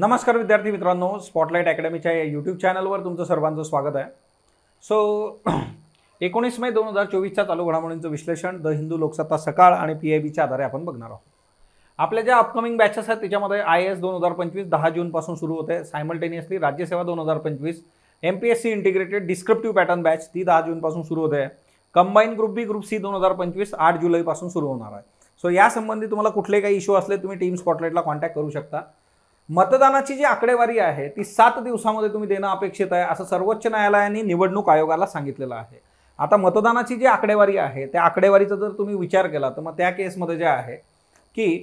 नमस्कार विद्यार्थी मित्रांनो स्पॉटलाईट अकॅडमीच्या या यूट्यूब चॅनलवर तुमचं सर्वांचं स्वागत आहे सो एकोणीस मे दोन हजार चोवीसच्या चालू घडामोडींचं विश्लेषण द हिंदू लोकसत्ता सकाळ आणि पी आय बीच्या आधारे आपण बघणार आहोत आपल्या ज्या अपकमिंग बॅचेस आहेत त्याच्यामध्ये आय एस दोन हजार पंचवीस दहा जूनपासून सुरू होते सायमल्टेनियसली राज्यसेवा दोन हजार पंचवीस M P S C integrated descriptive pattern batch ती दहा जूनपासून सुरू होते combine group B group C दोन हजार पंचवीस आठ जुलैपासून सुरू होणार आहे सो यासंबंधी तुम्हाला कुठले काही इश्यू असले तुम्ही टीम स्पॉटलाईटला कॉन्टॅक्ट करू शकता मतदानाची जी आकडेवारी आहे ती सात दिवसामध्ये तुम्ही देणं अपेक्षित आहे असं सर्वोच्च न्यायालयाने निवडणूक आयोगाला सांगितलेलं आहे आता मतदानाची जी आकडेवारी आहे त्या आकडेवारीचा जर तुम्ही विचार केला तर मग त्या केसमध्ये जे आहे की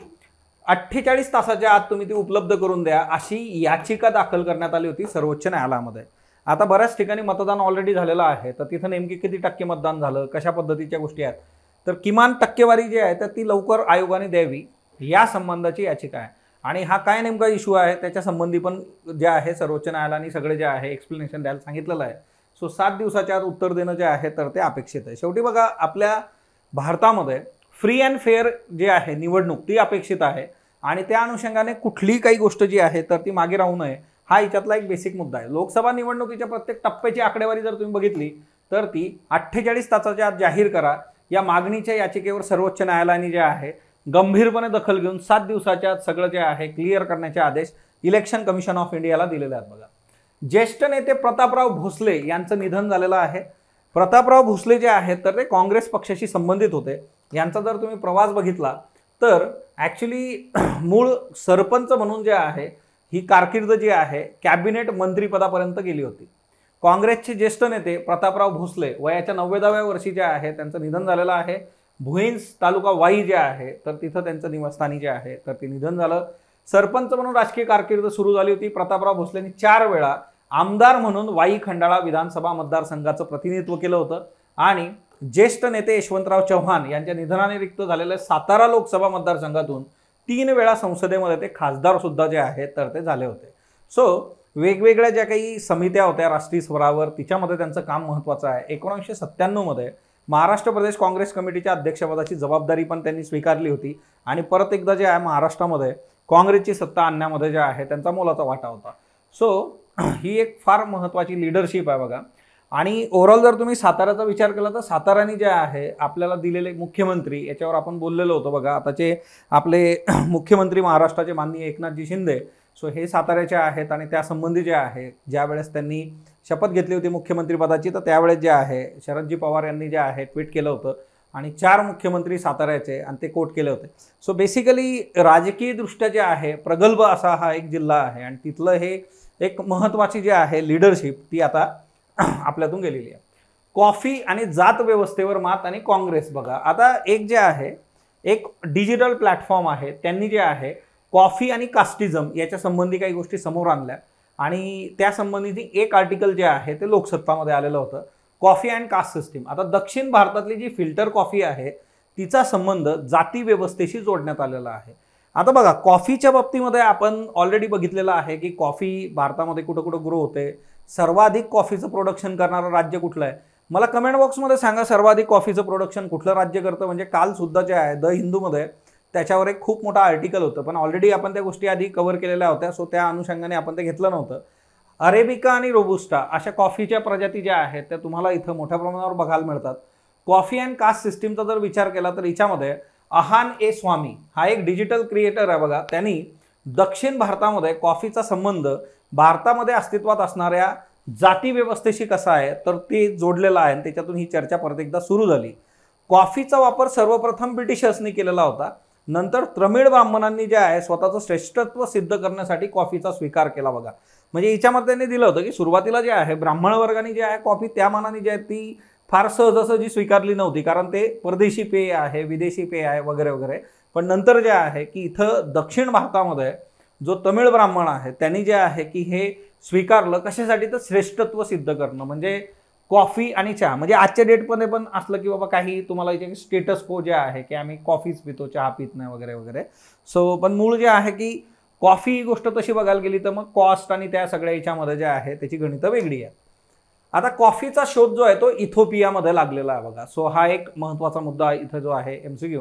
अठ्ठेचाळीस तासाच्या आत तुम्ही ती उपलब्ध करून द्या अशी याचिका दाखल करण्यात आली होती सर्वोच्च न्यायालयामध्ये आता बऱ्याच ठिकाणी मतदान ऑलरेडी झालेलं आहे तर तिथं नेमकी किती टक्के मतदान झालं कशा पद्धतीच्या गोष्टी आहेत तर किमान टक्केवारी जी आहे तर ती लवकर आयोगाने द्यावी या संबंधाची याचिका आहे आणि हा काय नेमका इश्यू आहे त्याच्या संबंधी पण जे आहे सर्वोच्च न्यायालयाने सगळे जे आहे एक्सप्लेनेशन द्यायला सांगितलेलं आहे सो सात दिवसाच्या आत उत्तर देणं जे आहे तर ते अपेक्षित आहे शेवटी बघा आपल्या भारतामध्ये फ्री अँड फेअर जे आहे निवडणूक ती अपेक्षित आहे आणि त्या अनुषंगाने कुठलीही काही गोष्ट जी आहे तर ती मागे राहू नये हा याच्यातला एक बेसिक मुद्दा आहे लोकसभा निवडणुकीच्या प्रत्येक टप्प्याची आकडेवारी जर तुम्ही बघितली तर ती अठ्ठेचाळीस तासाच्या आत जाहीर करा या मागणीच्या याचिकेवर सर्वोच्च न्यायालयाने जे आहे गंभीरपणे दखल घेऊन सात दिवसाच्या आत सगळं जे आहे क्लिअर करण्याचे आदेश इलेक्शन कमिशन ऑफ इंडियाला दिलेले आहेत बघा ज्येष्ठ नेते प्रतापराव भोसले यांचं निधन झालेलं आहे प्रतापराव भोसले जे आहेत तर ते काँग्रेस पक्षाशी संबंधित होते यांचा जर तुम्ही प्रवास बघितला तर ॲक्च्युली मूळ सरपंच म्हणून जे आहे ही कारकिर्द जी आहे कॅबिनेट मंत्रीपदापर्यंत गेली होती काँग्रेसचे ज्येष्ठ नेते प्रतापराव भोसले वयाच्या नव्वेदाव्या वर्षी जे आहे त्यांचं निधन झालेलं आहे भुईंस तालुका वाई जे आहे तर तिथं त्यांचं निवासस्थानी जे आहे तर ते निधन झालं सरपंच म्हणून राजकीय कारकीर्द सुरू झाली होती प्रतापराव भोसलेंनी चार वेळा आमदार म्हणून वाई खंडाळा विधानसभा मतदारसंघाचं प्रतिनिधित्व केलं होतं आणि ज्येष्ठ नेते यशवंतराव चव्हाण यांच्या निधनाने रिक्त झालेल्या सातारा लोकसभा मतदारसंघातून तीन वेळा संसदेमध्ये ते खासदार सुद्धा जे आहेत तर ते झाले होते सो वेगवेगळ्या ज्या काही समित्या होत्या राष्ट्रीय स्वरावर तिच्यामध्ये त्यांचं काम महत्त्वाचं आहे एकोणीसशे सत्त्याण्णवमध्ये महाराष्ट्र प्रदेश काँग्रेस कमिटीच्या अध्यक्षपदाची जबाबदारी पण त्यांनी स्वीकारली होती आणि परत एकदा जे आहे महाराष्ट्रामध्ये काँग्रेसची सत्ता आणण्यामध्ये जे आहे त्यांचा मोलाचा वाटा होता सो ही एक फार महत्त्वाची लिडरशिप आहे बघा आणि ओव्हरऑल जर तुम्ही साताऱ्याचा विचार केला तर साताऱ्याने जे आहे आपल्याला दिलेले मुख्यमंत्री याच्यावर आपण बोललेलो होतो बघा आताचे आपले मुख्यमंत्री महाराष्ट्राचे माननीय एकनाथजी शिंदे सो हे साताऱ्याचे आहेत आणि त्यासंबंधी जे आहे ज्यावेळेस त्यांनी शपथ घेतली होती मुख्यमंत्रीपदाची तर त्यावेळेस जे आहे शरदजी पवार यांनी जे आहे ट्विट केलं होतं आणि चार मुख्यमंत्री साताऱ्याचे आणि ते कोट केले होते सो बेसिकली राजकीयदृष्ट्या जे आहे प्रगल्भ असा हा एक जिल्हा आहे आणि तिथलं हे एक महत्त्वाची जी आहे लिडरशिप ती आता आपल्यातून गेलेली आहे कॉफी आणि जात व्यवस्थेवर मात आणि काँग्रेस बघा आता एक जे आहे एक डिजिटल प्लॅटफॉर्म आहे त्यांनी जे आहे कॉफी आणि कास्टिझम याच्या संबंधी काही गोष्टी समोर आणल्या आणि त्या संबंधीची एक आर्टिकल जे आहे ते लोकसत्तामध्ये आलेलं होतं कॉफी अँड कास्ट सिस्टीम आता दक्षिण भारतातली जी फिल्टर कॉफी आहे तिचा संबंध जाती व्यवस्थेशी जोडण्यात आलेला आहे आता बघा कॉफीच्या बाबतीमध्ये आपण ऑलरेडी बघितलेलं आहे की कॉफी भारतामध्ये कुठं कुठं ग्रो होते सर्वाधिक कॉफीचं प्रोडक्शन करणारं राज्य कुठलं आहे मला कमेंट बॉक्समध्ये सांगा सर्वाधिक कॉफीचं प्रोडक्शन कुठलं राज्य करतं म्हणजे कालसुद्धा जे आहे द हिंदूमध्ये त्याच्यावर एक खूप मोठा आर्टिकल होतं पण ऑलरेडी आपण त्या गोष्टी आधी कव्हर केलेल्या होत्या सो त्या अनुषंगाने आपण ते घेतलं नव्हतं अरेबिका आणि रोबुस्टा अशा कॉफीच्या प्रजाती ज्या आहेत त्या तुम्हाला इथं मोठ्या प्रमाणावर बघायला मिळतात कॉफी अँड कास्ट सिस्टीमचा जर विचार केला तर हिच्यामध्ये अहान ए स्वामी हा एक डिजिटल क्रिएटर आहे बघा त्यांनी दक्षिण भारतामध्ये कॉफीचा संबंध भारतामध्ये अस्तित्वात असणाऱ्या जाती व्यवस्थेशी कसा आहे तर ते जोडलेला आहे आणि त्याच्यातून ही चर्चा परत एकदा सुरू झाली कॉफीचा वापर सर्वप्रथम ब्रिटिशर्सनी केलेला होता नंतर त्रमिळ ब्राह्मणांनी जे आहे स्वतःचं श्रेष्ठत्व सिद्ध करण्यासाठी कॉफीचा स्वीकार केला बघा म्हणजे याच्यामध्ये त्यांनी दिलं होतं की सुरुवातीला जे आहे ब्राह्मण वर्गाने जे आहे कॉफी त्या मानाने जी आहे ती फार सहजासहजी स्वीकारली नव्हती कारण ते परदेशी पेय आहे विदेशी पेय आहे वगैरे वगैरे पण नंतर जे आहे की इथं दक्षिण भारतामध्ये जो तमिळ ब्राह्मण आहे त्यांनी जे आहे की हे स्वीकारलं कशासाठी तर श्रेष्ठत्व सिद्ध करणं म्हणजे कॉफी आणि चहा म्हणजे आजच्या डेटमध्ये पण असलं की बाबा काही तुम्हाला याच्या स्टेटस को जे आहे की आम्ही कॉफीच पितो चहा पित नाही वगैरे वगैरे सो पण मूळ जे आहे की कॉफी ही गोष्ट तशी बघायला गेली तर मग कॉस्ट आणि त्या सगळ्या याच्यामध्ये जे आहे त्याची गणितं वेगळी आहे आता कॉफीचा शोध जो आहे तो इथोपियामध्ये लागलेला आहे बघा सो हा एक महत्त्वाचा मुद्दा इथं जो आहे एम सी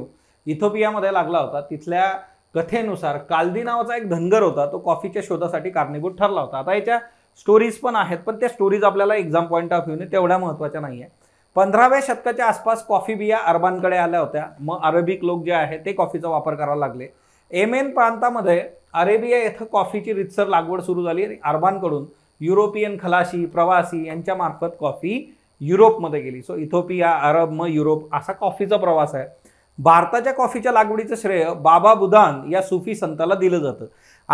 इथोपियामध्ये लागला होता तिथल्या कथेनुसार कालदी नावाचा एक धनगर होता तो कॉफीच्या शोधासाठी कारणीभूत ठरला होता आता याच्या स्टोरीज पण आहेत पण त्या स्टोरीज आपल्याला एक्झाम पॉईंट ऑफ व्ह्यूने तेवढ्या महत्त्वाच्या नाही आहे पंधराव्या शतकाच्या आसपास कॉफी बिया अरबांकडे आल्या होत्या मग अरेबिक लोक जे आहेत ते कॉफीचा वापर करायला लागले एमेन प्रांतामध्ये अरेबिया येथं कॉफीची रितसर लागवड सुरू झाली अरबांकडून युरोपियन खलाशी प्रवासी यांच्यामार्फत कॉफी युरोपमध्ये गेली सो इथोपिया अरब मग युरोप असा कॉफीचा प्रवास आहे भारताच्या कॉफीच्या लागवडीचं श्रेय बाबा बुदान या सुफी संताला दिलं जातं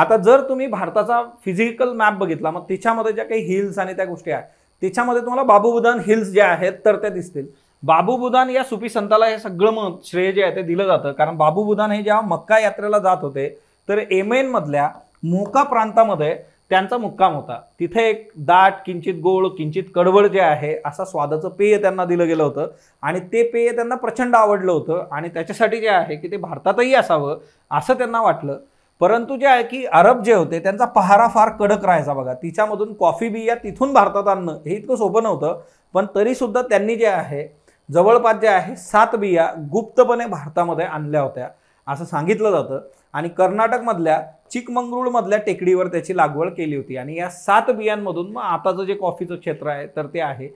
आता जर तुम्ही भारताचा फिजिकल मॅप बघितला मग तिच्यामध्ये ज्या काही हिल्स आणि त्या गोष्टी आहेत तिच्यामध्ये तुम्हाला बाबू बुदान हिल्स ज्या आहेत तर त्या दिसतील बाबू बुदान या सुफी संताला हे सगळं मग श्रेय जे आहे ते दिलं जातं कारण बाबू बुदान हे जेव्हा मक्का यात्रेला जात होते तर एमेनमधल्या मोका प्रांतामध्ये त्यांचा मुक्काम होता तिथे एक दाट किंचित गोळ किंचित कडवळ जे आहे असा स्वादाचं पेय त्यांना दिलं गेलं होतं आणि ते पेय त्यांना प्रचंड आवडलं होतं आणि त्याच्यासाठी जे आहे की ते भारतातही असावं असं त्यांना वाटलं परंतु जे आहे की अरब जे होते त्यांचा पहारा फार कडक राहायचा बघा तिच्यामधून कॉफी बिया तिथून भारतात आणणं हे इतकं सोपं नव्हतं पण तरीसुद्धा त्यांनी जे आहे जवळपास जे आहे सात बिया गुप्तपणे भारतामध्ये आणल्या होत्या असं सांगितलं जातं आणि कर्नाटकमधल्या चिकमंगळूरमधल्या टेकडीवर त्याची लागवड केली होती आणि या सात बियांमधून मग आताचं जे कॉफीचं क्षेत्र आहे तर ते आहे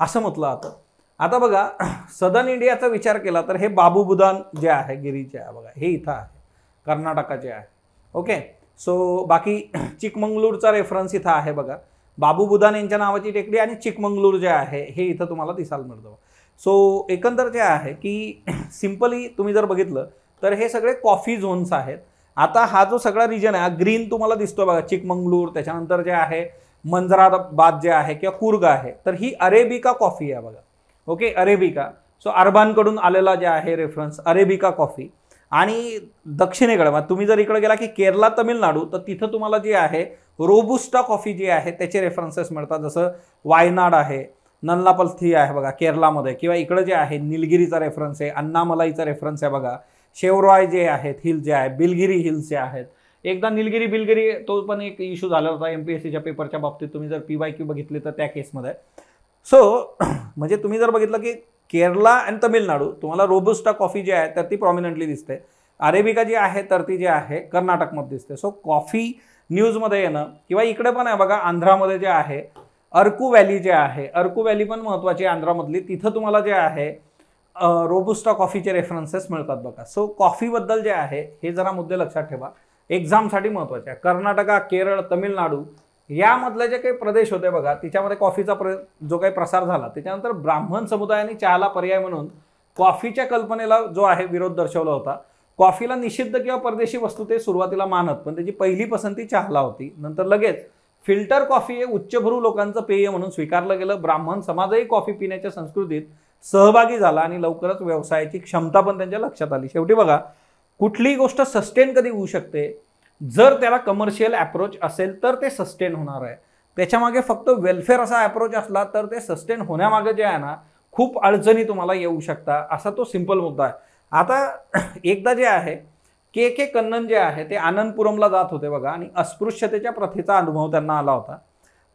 असं म्हटलं जातं आता बघा सदन इंडियाचा विचार केला तर हे बाबू बुदान जे आहे गिरीचे आहे बघा हे इथं आहे कर्नाटकाचे आहे ओके सो बाकी चिकमंगळूरचा रेफरन्स इथं आहे बघा बाबू बुधान यांच्या नावाची टेकडी आणि चिकमंगळूर जे आहे हे इथं तुम्हाला दिसायला मिळतं सो एकंदर जे आहे की सिम्पली तुम्ही जर बघितलं तर हे सगळे कॉफी झोन्स आहेत आता हा जो सगळा रिजन आहे हा ग्रीन तुम्हाला दिसतो बघा चिकमंगलूर त्याच्यानंतर जे आहे मंजराबाद जे आहे किंवा कुर्ग आहे तर ही अरेबिका कॉफी आहे बघा ओके अरेबिका सो अरबांकडून आलेला जे आहे रेफरन्स अरेबिका कॉफी आणि दक्षिणेकडे मग तुम्ही जर इकडे गेला की केरला तमिळनाडू तर तिथं तुम्हाला जे आहे रोबुस्टा कॉफी जी आहे त्याचे रेफरन्सेस मिळतात जसं वायनाड आहे नल्लापल्थी आहे बघा केरलामध्ये किंवा इकडं जे आहे निलगिरीचा रेफरन्स आहे अन्नामलाईचा रेफरन्स आहे बघा शेवरॉय जे आहेत हिल जे आहे बिलगिरी हिल्स जे आहेत एकदा निलगिरी बिलगिरी तो पण एक इश्यू झाला होता एम पी एस सीच्या पेपरच्या बाबतीत तुम्ही जर पी वाय क्यू बघितली तर त्या केसमध्ये सो म्हणजे तुम्ही जर बघितलं की केरला अँड तमिळनाडू तुम्हाला रोबुस्टा कॉफी जी आहे तर ती प्रॉमिनंटली दिसते अरेबिका जी आहे तर ती जी आहे कर्नाटकमध्ये दिसते सो कॉफी न्यूजमध्ये येणं किंवा इकडे पण आहे बघा आंध्रामध्ये जे आहे अर्कू व्हॅली जे आहे अर्कू व्हॅली पण महत्त्वाची आंध्रामधली तिथं तुम्हाला जे आहे रोबुस्टा कॉफीचे रेफरन्सेस मिळतात बघा सो कॉफीबद्दल जे आहे हे जरा मुद्दे लक्षात ठेवा एक्झामसाठी महत्त्वाचे आहे कर्नाटका केरळ तमिळनाडू यामधले जे काही प्रदेश होते बघा तिच्यामध्ये कॉफीचा प्र जो काही प्रसार झाला त्याच्यानंतर ब्राह्मण समुदायाने चहाला पर्याय म्हणून कॉफीच्या कल्पनेला जो आहे विरोध दर्शवला होता कॉफीला निषिद्ध किंवा परदेशी वस्तू ते सुरुवातीला मानत पण त्याची पहिली पसंती चहाला होती नंतर लगेच फिल्टर कॉफी हे उच्चभ्रू लोकांचं पेय म्हणून स्वीकारलं गेलं ब्राह्मण समाजही कॉफी पिण्याच्या संस्कृतीत सहभागी झाला आणि लवकरच व्यवसायाची क्षमता पण त्यांच्या लक्षात आली शेवटी बघा कुठलीही गोष्ट सस्टेन कधी होऊ शकते जर त्याला कमर्शियल ॲप्रोच असेल तर ते सस्टेन होणार आहे त्याच्यामागे फक्त वेलफेअर असा ॲप्रोच असला तर ते सस्टेन होण्यामागे जे आहे ना खूप अडचणी तुम्हाला येऊ शकता असा तो सिंपल मुद्दा आहे आता एकदा जे आहे के के कन्नन जे आहे ते आनंदपुरमला जात होते बघा आणि अस्पृश्यतेच्या प्रथेचा अनुभव त्यांना आला होता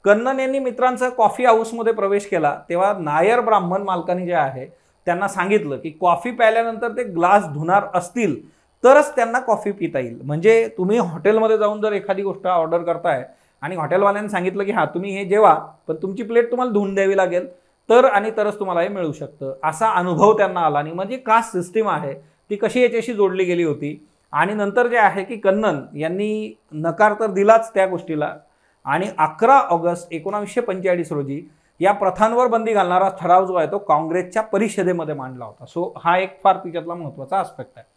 कन्नन यांनी मित्रांचा कॉफी हाऊसमध्ये प्रवेश केला तेव्हा नायर ब्राह्मण मालकांनी जे आहे त्यांना सांगितलं की कॉफी प्यायल्यानंतर ते ग्लास धुणार असतील तरच त्यांना कॉफी पिता येईल म्हणजे तुम्ही हॉटेलमध्ये जाऊन जर एखादी गोष्ट ऑर्डर करताय आणि हॉटेलवाल्यांनी सांगितलं की हां तुम्ही हे जेवा पण तुमची प्लेट तुम्हाला धुवून द्यावी लागेल तर आणि तरच तुम्हाला हे मिळू शकतं असा अनुभव त्यांना आला आणि म्हणजे का सिस्टीम आहे ती कशी याच्याशी जोडली गेली होती आणि नंतर जे आहे की कन्नन यांनी नकार तर दिलाच त्या गोष्टीला आणि अकरा ऑगस्ट एकोणावीसशे पंचेचाळीस रोजी या प्रथांवर बंदी घालणारा ठराव जो आहे तो काँग्रेसच्या परिषदेमध्ये मांडला होता सो हा एक फार तिच्यातला महत्त्वाचा आस्पेक्ट आहे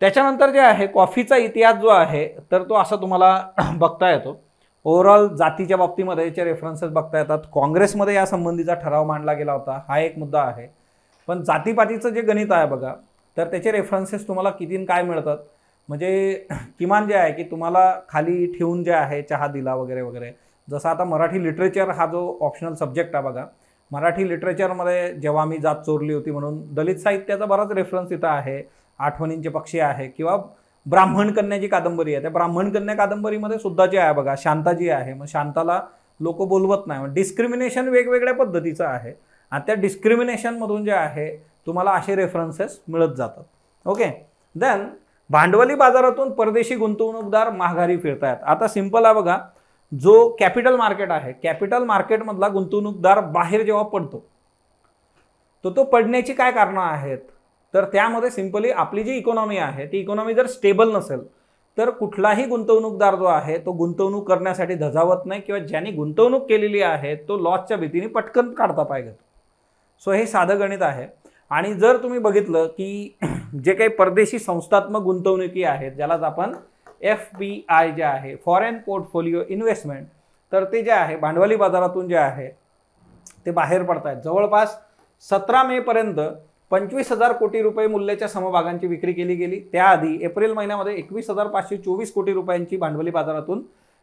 त्याच्यानंतर जे आहे कॉफीचा इतिहास जो आहे तर तो असा तुम्हाला बघता येतो ओव्हरऑल जातीच्या बाबतीमध्ये याचे रेफरन्सेस बघता येतात काँग्रेसमध्ये या संबंधीचा ठराव मांडला गेला होता हा एक मुद्दा आहे पण जातीपातीचं जे गणित आहे बघा तर त्याचे रेफरन्सेस तुम्हाला कितीन काय मिळतात म्हणजे किमान जे आहे की तुम्हाला खाली ठेवून जे आहे चहा दिला वगैरे वगैरे जसं आता मराठी लिटरेचर हा जो ऑप्शनल सब्जेक्ट आहे बघा मराठी लिटरेचरमध्ये जेव्हा मी जात चोरली होती म्हणून दलित साहित्याचा बराच रेफरन्स इथं आहे आठवणींचे पक्षी आहे किंवा ब्राह्मण कन्याची कादंबरी आहे त्या ब्राह्मण कन्या कादंबरीमध्ये सुद्धा जे आहे बघा शांताजी आहे मग शांताला लोक बोलवत नाही मग डिस्क्रिमिनेशन वेगवेगळ्या पद्धतीचं आहे आणि त्या डिस्क्रिमिनेशनमधून जे आहे तुम्हाला असे रेफरन्सेस मिळत जातात ओके देन भांडवली बाजारातून परदेशी गुंतवणूकदार माघारी फिरतायत आता सिंपल आहे बघा जो कॅपिटल मार्केट आहे कॅपिटल मार्केटमधला गुंतवणूकदार बाहेर जेव्हा पडतो तर तो पडण्याची काय कारणं आहेत तर त्यामध्ये सिंपली आपली जी इकॉनॉमी आहे ती इकॉनॉमी जर स्टेबल नसेल तर कुठलाही गुंतवणूकदार जो आहे तो गुंतवणूक करण्यासाठी धजावत नाही किंवा ज्यांनी गुंतवणूक केलेली आहे तो लॉसच्या भीतीने पटकन काढता पाहिजे सो हे साधं गणित आहे आणि जर तुम्ही बघितलं की जे काही परदेशी संस्थात्मक गुंतवणुकी आहेत ज्यालाच आपण एफ बी आय जे आहे फॉरेन पोर्टफोलिओ इन्व्हेस्टमेंट तर ते जे आहे भांडवली बाजारातून जे आहे ते बाहेर पडत आहेत जवळपास सतरा मेपर्यंत पंचवीस हजार कोटी रुपये मूल्याच्या समभागांची विक्री केली गेली त्याआधी एप्रिल महिन्यामध्ये एकवीस हजार पाचशे चोवीस कोटी रुपयांची भांडवली बाजारातून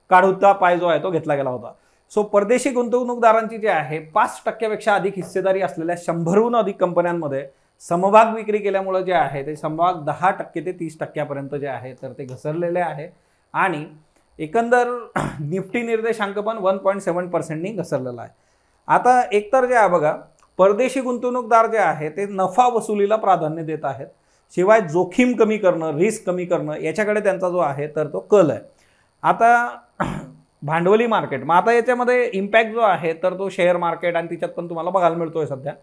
काढूता पाय जो आहे तो घेतला गेला होता सो परदेशी गुंतवणूकदारांची जी आहे पाच टक्क्यापेक्षा अधिक हिस्सेदारी असलेल्या शंभरहून अधिक कंपन्यांमध्ये समभाग विक्री केल्यामुळं जे आहे ते समभाग दहा टक्के ते तीस टक्क्यापर्यंत जे आहे तर ते घसरलेले आहे आणि एकंदर निफ्टी निर्देशांक पण वन पॉईंट सेवन पर्सेंटनी घसरलेला आहे आता एकतर जे आहे बघा परदेशी गुंतवणूकदार जे आहे ते नफा वसुलीला प्राधान्य देत आहेत शिवाय जोखीम कमी करणं रिस्क कमी करणं याच्याकडे त्यांचा जो आहे तर तो कल आहे आता भांडवली मार्केट मग आता याच्यामध्ये इम्पॅक्ट जो आहे तर तो शेअर मार्केट आणि तिच्यात पण तुम्हाला बघायला मिळतोय सध्या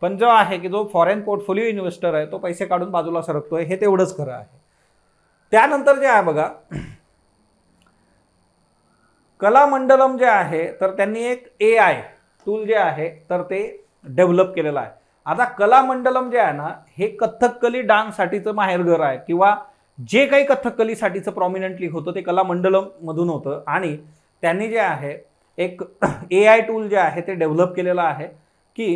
पण जो आहे की जो फॉरेन पोर्टफोलिओ इन्व्हेस्टर आहे तो पैसे काढून बाजूला सरकतोय हे तेवढंच खरं आहे त्यानंतर जे आहे बघा कलामंडलम जे आहे तर त्यांनी एक ए आय टूल जे आहे तर ते डेव्हलप केलेलं आहे आता कलामंडलम जे आहे ना हे कथ्थकली डान्ससाठीचं माहेरघर आहे किंवा जे काही कथ्थकलीसाठीचं प्रॉमिनंटली होतं ते कला मधून होतं आणि त्यांनी जे आहे एक ए आय टूल जे आहे ते डेव्हलप केलेलं आहे की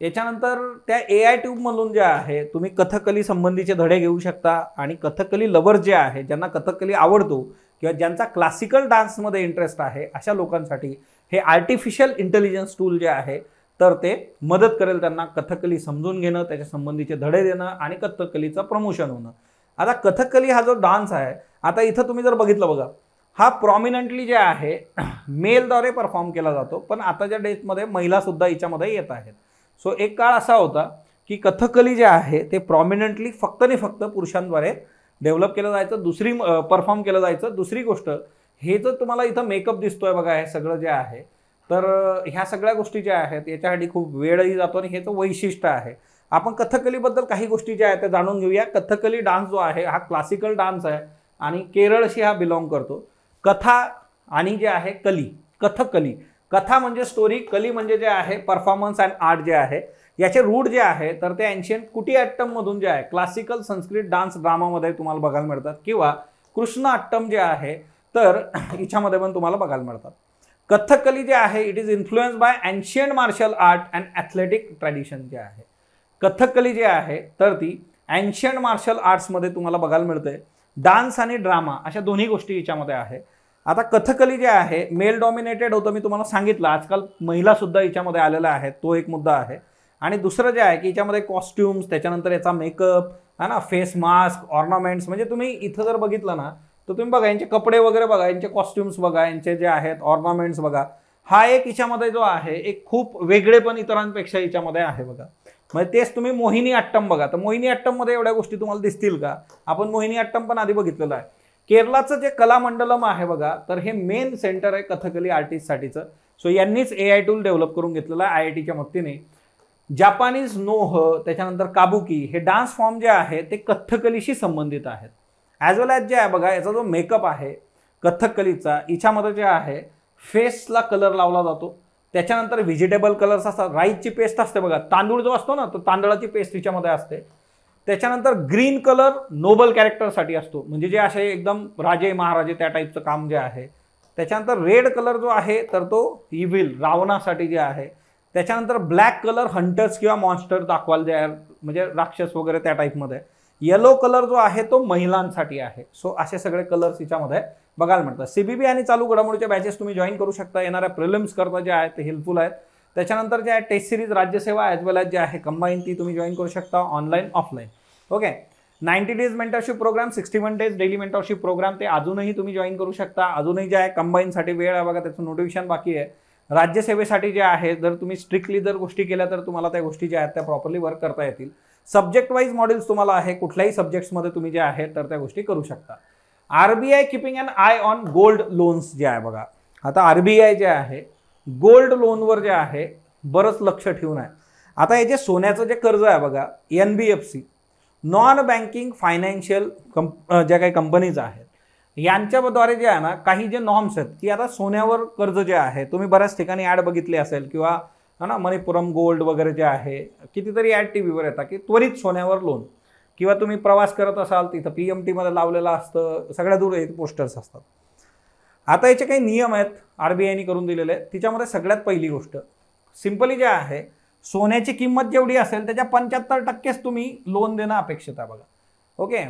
याच्यानंतर त्या ए आय ट्यूबमधून जे आहे तुम्ही कथकली संबंधीचे धडे घेऊ शकता आणि कथकली लवर जे आहे ज्यांना कथकली आवडतो किंवा ज्यांचा क्लासिकल डान्समध्ये इंटरेस्ट आहे अशा लोकांसाठी हे आर्टिफिशियल इंटेलिजन्स टूल जे आहे तर ते मदत करेल त्यांना कथकली समजून घेणं त्याच्या संबंधीचे धडे देणं आणि कथकलीचं प्रमोशन होणं आता कथकली हा जो डान्स आहे आता इथं तुम्ही जर बघितलं बघा हा प्रॉमिनंटली जे आहे मेलद्वारे परफॉर्म केला जातो पण आताच्या डेटमध्ये महिलासुद्धा याच्यामध्ये येत आहेत सो एक काळ असा होता की कथकली जे आहे ते प्रॉमिनंटली फक्त आणि फक्त पुरुषांद्वारे डेव्हलप केलं जायचं दुसरी परफॉर्म केलं जायचं दुसरी गोष्ट हे जर तुम्हाला इथं मेकअप दिसतोय बघा हे सगळं जे आहे तर ह्या सगळ्या गोष्टी ज्या आहेत याच्यासाठी खूप वेळही जातो आणि हेचं वैशिष्ट्य आहे आपण कथकलीबद्दल काही गोष्टी ज्या आहेत त्या जाणून घेऊया कथकली डान्स जो आहे हा क्लासिकल डान्स आहे आणि केरळशी हा बिलॉंग करतो कथा आणि जे आहे कली कथकली कथा म्हणजे स्टोरी कली म्हणजे जे आहे परफॉर्मन्स अँड आर्ट जे आहे याचे रूट जे आहे तर ते अँशियंट कुटी अट्टममधून जे आहे क्लासिकल संस्कृत डान्स ड्रामामध्ये तुम्हाला बघायला मिळतात किंवा कृष्ण अट्टम जे आहे तर हिच्यामध्ये पण तुम्हाला बघायला मिळतात कथकली जे आहे it is influence by ancient martial art and athletic tradition जे आहे कथकली जे आहे तर ती अँशियंट मार्शल आर्ट्समध्ये तुम्हाला बघायला मिळते डान्स आणि ड्रामा अशा दोन्ही गोष्टी हिच्यामध्ये आहे आता कथकली जे आहे मेल डॉमिनेटेड होतं मी तुम्हाला सांगितलं आजकाल सुद्धा याच्यामध्ये आलेल्या आहेत तो एक मुद्दा आहे आणि दुसरं जे आहे की याच्यामध्ये कॉस्ट्युम्स त्याच्यानंतर याचा मेकअप है ना फेस मास्क ऑर्नामेंट्स म्हणजे तुम्ही इथं जर बघितलं ना तर तुम्ही बघा यांचे कपडे वगैरे बघा यांचे कॉस्ट्युम्स बघा यांचे जे आहेत ऑर्नामेंट्स बघा हा एक हिच्यामध्ये जो आहे एक खूप वेगळे पण इतरांपेक्षा याच्यामध्ये आहे बघा म्हणजे तेच तुम्ही मोहिनी अट्टम बघा तर मोहिनी अट्टममध्ये एवढ्या गोष्टी तुम्हाला दिसतील का आपण मोहिनी अट्टम पण आधी बघितलेलं आहे केरळाचं जे कलामंडलम आहे बघा तर हे मेन सेंटर आहे कथकली आर्टिस्टसाठीचं सो यांनीच ए आय टूल डेव्हलप करून घेतलेलं आहे आय आय टीच्या मदतीने जापानीज नोह त्याच्यानंतर काबुकी हे डान्स फॉर्म जे आहे ते कथ्थकलीशी संबंधित आहेत ॲज वेल ॲज जे आहे बघा याचा जो मेकअप आहे कथ्थकलीचा हिच्यामध्ये जे आहे फेसला कलर लावला जातो त्याच्यानंतर व्हेजिटेबल कलर्स असतात राईसची पेस्ट असते बघा तांदूळ जो असतो ना तो तांदळाची पेस्ट हिच्यामध्ये असते त्याच्यानंतर ग्रीन कलर नोबल कॅरेक्टरसाठी असतो म्हणजे जे असे एकदम राजे महाराजे त्या टाईपचं काम जे आहे त्याच्यानंतर रेड कलर जो आहे तर तो इव्हिल रावणासाठी जे आहे त्याच्यानंतर ब्लॅक कलर हंटर्स किंवा मॉन्स्टर दाखवाल जे म्हणजे राक्षस वगैरे त्या टाईपमध्ये येलो कलर जो आहे तो महिलांसाठी आहे सो असे सगळे कलर्स हिच्यामध्ये बघायला मिळतात सीबीबी आणि चालू घडामोडीच्या बॅचेस तुम्ही जॉईन करू शकता येणाऱ्या प्रिलिम्स करता जे आहेत ते हेल्पफुल आहेत त्याच्यानंतर जे आहे test series Rajyaseva as well as जे आहे कंबाईन ती तुम्ही जॉईन करू शकता online offline okay ninety days mentorship programme sixty one days daily mentorship programme ते अजूनही तुम्ही जॉईन करू शकता अजूनही जे आहे कंबाईनसाठी वेळ आहे बघा त्याचं नोटिफिकेशन बाकी आहे राज्यसेवेसाठी जे आहे जर तुम्ही स्ट्रिक्टली जर गोष्टी केल्या तर तुम्हाला त्या गोष्टी ज्या आहेत त्या प्रॉपरली वर्क करता येतील सब्जेक्ट वाईज मॉडेल्स तुम्हाला आहे कुठल्याही सब्जेक्ट्समध्ये तुम्ही जे आहे तर त्या गोष्टी करू शकता R B I keeping and eye on gold loans जे आहे बघा आता आर बी आय जे आहे गोल्ड लोनवर जे आहे बरंच लक्ष ठेवून आहे आता हे जे सोन्याचं जे कर्ज आहे बघा N B F C non banking financial company ज्या काही कंपनीज आहेत यांच्याद्वारे जे आहे ना काही जे नॉर्म्स आहेत की आता सोन्यावर कर्ज जे आहे तुम्ही बऱ्याच ठिकाणी ॲड बघितली असेल किंवा है ना मणिपुरम गोल्ड वगैरे जे आहे कितीतरी ॲड टी व्हीवर येतात की त्वरित सोन्यावर लोन किंवा तुम्ही प्रवास करत असाल तिथं पी एम टीमध्ये लावलेलं असतं सगळ्या दूर पोस्टर्स असतात आता याचे काही नियम आहेत आर बी आयने करून दिलेले आहेत तिच्यामध्ये सगळ्यात पहिली गोष्ट सिम्पली जे आहे सोन्याची किंमत जेवढी असेल त्याच्या पंच्याहत्तर टक्केच तुम्ही लोन देणं अपेक्षित आहे बघा ओके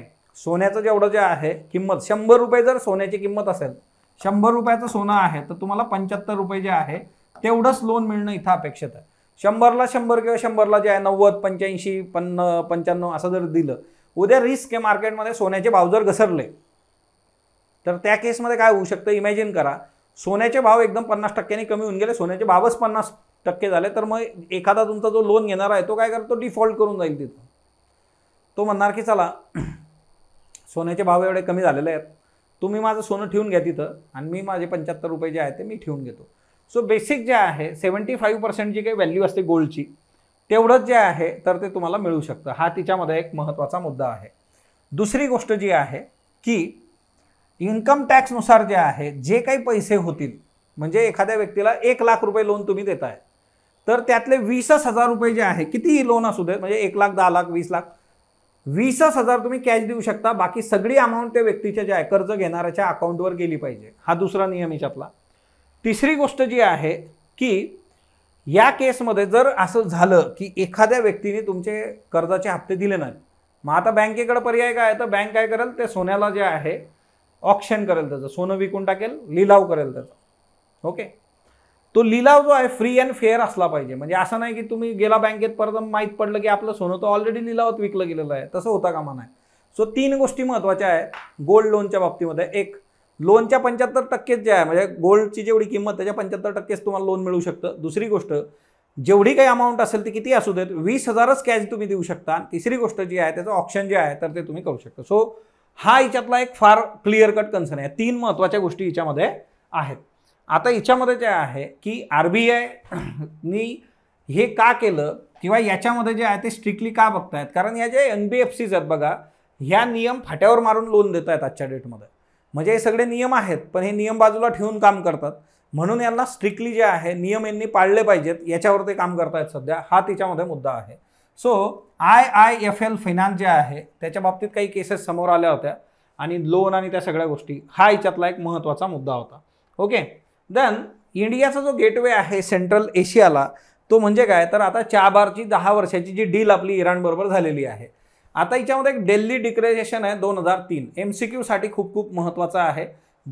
सोन्याचं जेवढं जे आहे किंमत शंभर रुपये जर सोन्याची किंमत असेल शंभर रुपयाचं सोनं आहे तर तुम्हाला पंच्याहत्तर रुपये जे आहे तेवढंच लोन मिळणं इथं अपेक्षित आहे शंभरला शंभर किंवा शंभरला जे आहे नव्वद पंच्याऐंशी पन्न पंच्याण्णव असं जर दिलं उद्या रिस्क आहे मार्केटमध्ये सोन्याचे भाव जर घसरले तर त्या केसमध्ये काय होऊ शकतं इमॅजिन करा सोन्याचे भाव एकदम पन्नास टक्क्यांनी कमी होऊन गेले सोन्याचे भावच पन्नास टक्के झाले तर मग एखादा तुमचा जो लोन घेणारा आहे तो काय करतो डिफॉल्ट करून जाईल तिथं तो म्हणणार की चला सोन्याचे भाव एवढे कमी झालेले आहेत तुम्ही माझं सोनं ठेवून घ्या तिथं आणि मी माझे पंच्याहत्तर रुपये जे आहे ते मी ठेवून घेतो सो बेसिक जे आहे सेवन्टी फाईव्ह पर्सेंट जी काही व्हॅल्यू असते गोल्डची तेवढंच जे आहे तर ते तुम्हाला मिळू शकतं हा तिच्यामध्ये एक महत्त्वाचा मुद्दा आहे दुसरी गोष्ट जी आहे की इन्कम टॅक्सनुसार जे आहे जे काही पैसे होतील म्हणजे एखाद्या व्यक्तीला एक लाख रुपये लोन तुम्ही देताय तर त्यातले वीसच हजार रुपये जे आहे कितीही लोन असू देत म्हणजे एक लाख दहा लाख वीस लाख वीसच हजार तुम्ही कॅश देऊ शकता बाकी सगळी अमाऊंट त्या व्यक्तीच्या ज्या आहे कर्ज घेणाऱ्याच्या अकाउंटवर गेली पाहिजे हा दुसरा नियम आपला तिसरी गोष्ट जी आहे की या केसमध्ये जर असं झालं की एखाद्या व्यक्तीने तुमचे कर्जाचे हप्ते दिले नाहीत मग आता बँकेकडे पर्याय काय तर बँक काय करेल ते सोन्याला जे आहे ऑक्शन करेल त्याचं सोनं विकून टाकेल लिलाव करेल त्याचा ओके तो लिलाव जो आहे फ्री अँड फेअर असला पाहिजे म्हणजे असं नाही की तुम्ही गेला बँकेत परत माहीत पडलं की आपलं सोनं तर ऑलरेडी लिलावत विकलं गेलेलं आहे तसं होता कामा नाही सो तीन गोष्टी महत्त्वाच्या आहेत गोल्ड लोनच्या बाबतीमध्ये एक लोनच्या पंच्याहत्तर टक्केच जे आहे म्हणजे गोल्डची जेवढी किंमत त्याच्या पंच्याहत्तर टक्केच तुम्हाला लोन मिळू शकतं दुसरी गोष्ट जेवढी काही अमाऊंट असेल ती किती असू देत वीस हजारच कॅश तुम्ही देऊ शकता तिसरी गोष्ट जी आहे त्याचं ऑप्शन जे आहे तर ते तुम्ही करू शकता सो हा हिच्यातला एक फार क्लिअर कट कन्सर्न आहे तीन महत्त्वाच्या गोष्टी हिच्यामध्ये आहेत आता हिच्यामध्ये जे आहे की आर बी आयनी हे का केलं किंवा याच्यामध्ये जे आहे ते स्ट्रिक्टली का बघतायत कारण या जे एन बी एफ सीज आहेत बघा ह्या नियम फाट्यावर मारून लोन देत आहेत आजच्या डेटमध्ये म्हणजे हे सगळे नियम आहेत पण हे नियम बाजूला ठेवून काम करतात म्हणून यांना स्ट्रिक्टली जे आहे नियम यांनी पाळले पाहिजेत याच्यावर ते काम करतायत सध्या हा तिच्यामध्ये मुद्दा आहे so I I F L finance जे आहे त्याच्या बाबतीत काही केसेस समोर आल्या होत्या आणि लोन आणि त्या सगळ्या गोष्टी हा याच्यातला एक महत्त्वाचा मुद्दा होता ओके देन इंडियाचा जो गेटवे आहे सेंट्रल एशियाला तो म्हणजे काय तर आता चाबारची दहा वर्षाची जी डील आपली इराणबरोबर झालेली आहे आता याच्यामध्ये एक दिल्ली डिक्लेरेशन आहे दोन हजार तीन एम सी क्यूसाठी खूप खूप महत्त्वाचं आहे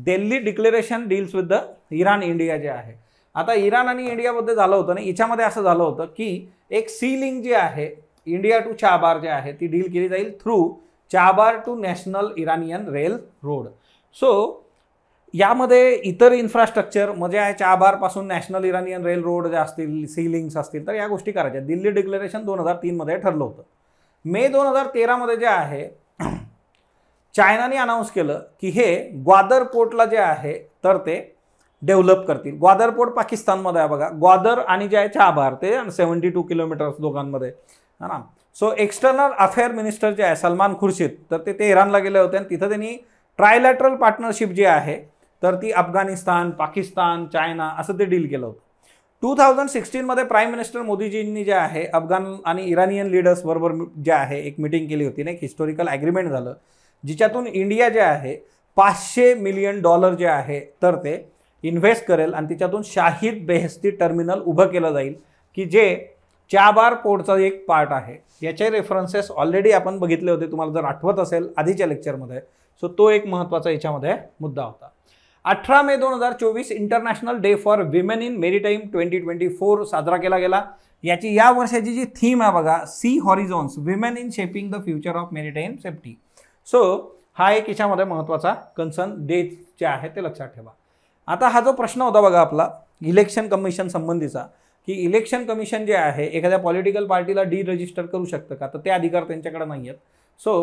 Delhi declaration deals with the Iran India जे आहे आता इराण आणि इंडियामध्ये झालं होतं आणि याच्यामध्ये असं झालं होतं की एक सीलिंग जी आहे इंडिया टू चाबार जे आहे ती डील केली जाईल through Chabahar to national Iranian rail road so यामध्ये इतर इन्फ्रास्ट्रक्चर म्हणजे आहे चाबारपासून नॅशनल इराणियन रेल रोड जे असतील सीलिंग्स असतील तर या गोष्टी करायच्या दिल्ली डिक्लेरेशन दोन हजार तीनमध्ये ठरलं होतं मे दोन हजार तेरामध्ये जे आहे चायनाने अनाऊन्स केलं की हे ग्वादर पोर्टला जे आहे तर ते डेव्हलप करतील ग्वादर पोर्ट पाकिस्तानमध्ये आहे बघा ग्वादर आणि जे आहे चाबार ते सेवन्टी टू किलोमीटर्स दोघांमध्ये है ना सो एक्सटर्नल अफेअर मिनिस्टर जे आहे सलमान खुर्शीद तर ते ते इराणला गेले होते आणि तिथं त्यांनी ट्रायलॅटरल पार्टनरशिप जी आहे तर ती अफगाणिस्तान पाकिस्तान चायना असं ते डील केलं होतं टू थाउजंड सिक्स्टीनमध्ये प्राईम मिनिस्टर मोदीजींनी जे आहे अफगाण आणि इराणियन लीडर्सबरोबर जे आहे एक मिटिंग केली होती ना एक हिस्टॉरिकल ॲग्रीमेंट झालं जिच्यातून इंडिया जे आहे पाचशे मिलियन डॉलर जे आहे तर ते इन्व्हेस्ट करेल आणि तिच्यातून शाहीद बेहस्ती टर्मिनल उभं केलं जाईल की जे चाबार पोर्टचा एक पार्ट आहे याचे रेफरन्सेस ऑलरेडी आपण बघितले होते तुम्हाला जर आठवत असेल आधीच्या लेक्चरमध्ये सो तो एक महत्त्वाचा याच्यामध्ये मुद्दा होता अठरा मे दोन हजार चोवीस international day for women in maritime twenty twenty four साजरा केला गेला याची या वर्षाची जी थीम आहे बघा sea horizons women in shaping the future of maritime safety so हा एक याच्यामध्ये महत्त्वाचा कन्सर्न डे जे आहे ते लक्षात ठेवा आता हा जो प्रश्न होता बघा आपला इलेक्शन कमिशन संबंधीचा की इलेक्शन कमिशन जे आहे एखाद्या पॉलिटिकल पार्टीला डी रजिस्टर करू शकतं का तर ते अधिकार त्यांच्याकडे नाही आहेत so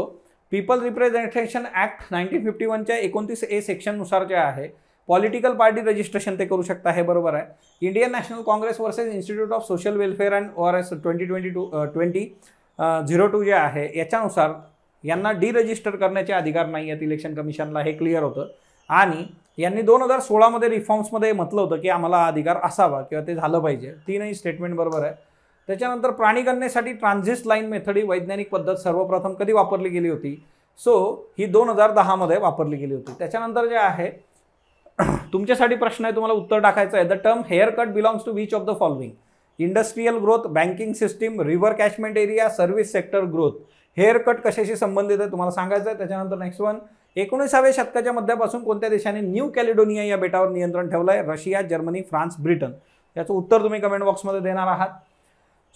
people representation act nineteen fifty वनच्या एकोणतीस ए सेक्शननुसार जे आहे पॉलिटिकल पार्टी रजिस्ट्रेशन ते करू शकता हे बरोबर आहे Indian National Congress versus Institute of Social Welfare and O S twenty twenty two twenty zero two जे आहे याच्यानुसार यांना डी रजिस्टर करण्याचे अधिकार नाही आहेत इलेक्शन कमिशनला हे क्लिअर होतं आणि यांनी दोन हजार सोळामध्ये रिफॉर्म्समध्ये म्हटलं होतं की आम्हाला अधिकार असावा किंवा ते झालं पाहिजे तीनही स्टेटमेंट बरोबर आहे त्याच्यानंतर प्राणीगणनेसाठी ट्रान्झिस्ट लाईन मेथड ही वैज्ञानिक पद्धत सर्वप्रथम कधी वापरली गेली होती सो ही दोन हजार दहामध्ये वापरली गेली होती त्याच्यानंतर जे आहे तुमच्यासाठी प्रश्न आहे तुम्हाला उत्तर टाकायचं आहे the term haircut belongs to which of the following industrial growth banking system river catchment area service sector growth haircut कशाशी संबंधित आहे तुम्हाला सांगायचं आहे त्याच्यानंतर नेक्स्ट वन एकोणीसाव्या शतकाच्या मध्यापासून कोणत्या देशाने न्यू कॅलिडोनिया या बेटावर नियंत्रण ठेवलं आहे रशिया जर्मनी फ्रान्स ब्रिटन याचं उत्तर तुम्ही कमेंट बॉक्समध्ये देणार आहात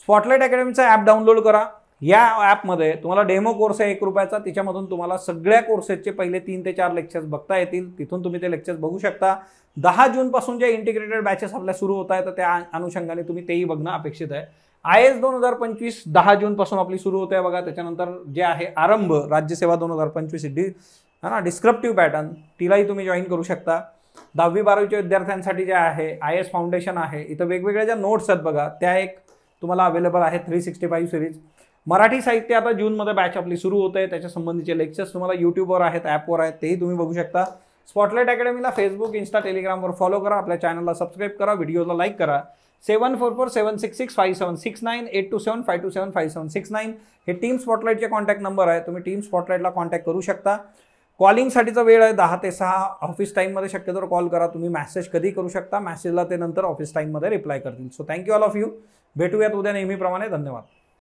स्पॉटलाईट अकॅडमीचा ॲप डाउनलोड करा या ॲपमध्ये तुम्हाला डेमो कोर्स आहे एक रुपयाचा त्याच्यामधून तुम्हाला सगळ्या कोर्सेसचे पहिले तीन ते चार लेक्चर्स बघता येतील तिथून तुम्ही ते लेक्चर्स बघू शकता दहा जूनपासून ज्या इंटिग्रेटेड बॅचेस आपल्या सुरू होत आहेत तर त्या अनुषंगाने तुम्ही तेही बघणं अपेक्षित आहे आय एस दोन हजार पंचवीस दहा जूनपासून आपली सुरू होते बघा त्याच्यानंतर जे आहे आरंभ राज्यसेवा दोन हजार पंचवीस डी है ना डिस्क्रिप्टिव पॅटर्न तिलाही तुम्ही जॉईन करू शकता दहावी बारावीच्या विद्यार्थ्यांसाठी जे आहे आय एस फाउंडेशन आहे इथं वेगवेगळ्या ज्या नोट्स आहेत बघा त्या एक तुम्हाला अवेलेबल आहे three sixty five series Marathi साहित्य आता जूनमध्ये बॅच आपली सुरू होते आहे त्याच्या संबंधीचे लेक्चर्स तुम्हाला यूट्यूबवर आहेत ॲपवर आहेत तेही तुम्ही बघू शकता स्पॉटलाईट अकॅडमीला फेसबुक इंस्टा टेलिग्रामवर फॉलो करा आपल्या चॅनलला सबस्क्राईब करा व्हिडिओला लाईक करा seven four four seven six six five seven six nine eight two seven five two seven five seven six nine हे टीम स्पॉटलाईटचे कॉन्टॅक्ट नंबर आहे तुम्ही टीम स्पॉटलाईटला कॉन्टॅक्ट करू शकता कॉलिंगसाठीचा वेळ आहे दहा ते सहा ऑफिस टाईममध्ये शक्यतो कॉल करा तुम्ही मॅसेज कधी करू शकता मॅसेजला ते नंतर ऑफिस टाईममध्ये रिप्लाय करतील so thank you all of you भेटूयात उद्या नेहमीप्रमाणे धन्यवाद